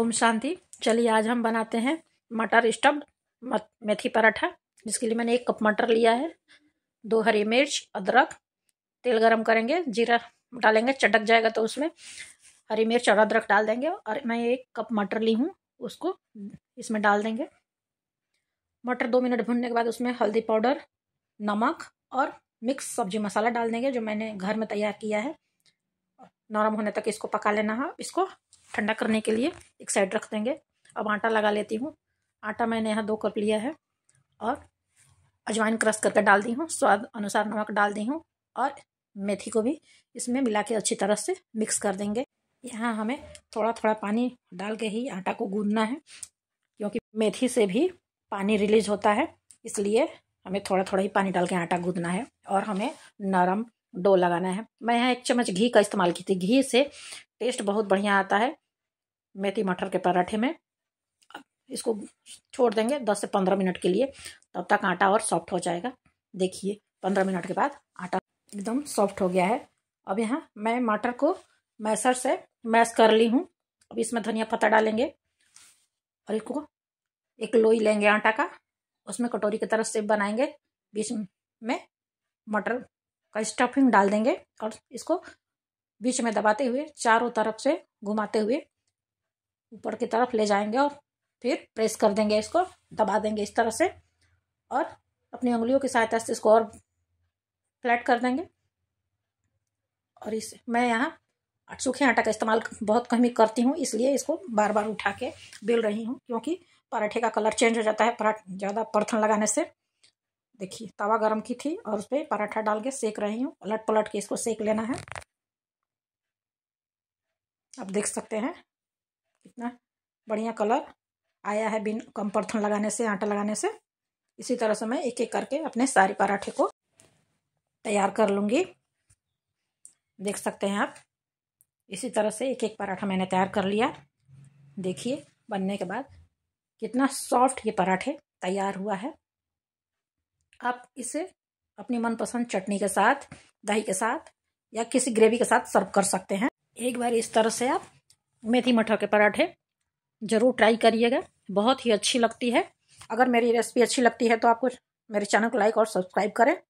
ओम शांति चलिए आज हम बनाते हैं मटर स्टफ्ड मेथी पराठा जिसके लिए मैंने एक कप मटर लिया है दो हरी मिर्च अदरक तेल गरम करेंगे जीरा डालेंगे चटक जाएगा तो उसमें हरी मिर्च और अदरक डाल देंगे और मैं एक कप मटर ली हूँ उसको इसमें डाल देंगे मटर दो मिनट भूनने के बाद उसमें हल्दी पाउडर नमक और मिक्स सब्जी मसाला डाल देंगे जो मैंने घर में तैयार किया है नरम होने तक इसको पका लेना है इसको ठंडा करने के लिए एक साइड रख देंगे अब आटा लगा लेती हूँ आटा मैंने यहाँ दो कप लिया है और अजवाइन क्रश करके डाल दी हूँ स्वाद अनुसार नमक डाल दी हूँ और मेथी को भी इसमें मिला के अच्छी तरह से मिक्स कर देंगे यहाँ हमें थोड़ा थोड़ा पानी डाल के ही आटा को गूंदना है क्योंकि मेथी से भी पानी रिलीज होता है इसलिए हमें थोड़ा थोड़ा ही पानी डाल के आटा गूंदना है और हमें नरम डो लगाना है मैं यहाँ एक चम्मच घी का इस्तेमाल की थी घी से टेस्ट बहुत बढ़िया आता है मेथी मटर के पराठे में इसको छोड़ देंगे दस से पंद्रह मिनट के लिए तब तक आटा और सॉफ्ट हो जाएगा देखिए पंद्रह मिनट के बाद आटा एकदम सॉफ्ट हो गया है अब यहाँ मैं मटर को मैसर से मैश कर ली हूँ अब इसमें धनिया पत्ता डालेंगे और इसको एक लोई लेंगे आटा का उसमें कटोरी की तरफ से बनाएंगे बीच में मटर का स्टफिंग डाल देंगे और इसको बीच में दबाते हुए चारों तरफ से घुमाते हुए ऊपर की तरफ ले जाएंगे और फिर प्रेस कर देंगे इसको दबा देंगे इस तरह से और अपनी उंगलियों की सहायता से इसको और फ्लैट कर देंगे और इस मैं यहाँ सूखे आटा का इस्तेमाल बहुत कम ही करती हूँ इसलिए इसको बार बार उठा के बेल रही हूँ क्योंकि पराठे का कलर चेंज हो जाता है पराठ ज़्यादा परथन लगाने से देखिए तवा गर्म की थी और उस पर पराठा डाल के सेक रही हूँ पलट पलट के इसको सेक लेना है आप देख सकते हैं कितना बढ़िया कलर आया है बिन कम परथन लगाने से आटा लगाने से इसी तरह से मैं एक एक करके अपने सारे पराठे को तैयार कर लूँगी देख सकते हैं आप इसी तरह से एक एक पराठा मैंने तैयार कर लिया देखिए बनने के बाद कितना सॉफ्ट ये पराठे तैयार हुआ है आप इसे अपनी मनपसंद चटनी के साथ दही के साथ या किसी ग्रेवी के साथ सर्व कर सकते हैं एक बार इस तरह से आप मेथी मटर के पराठे ज़रूर ट्राई करिएगा बहुत ही अच्छी लगती है अगर मेरी रेसिपी अच्छी लगती है तो आप कुछ मेरे चैनल को लाइक और सब्सक्राइब करें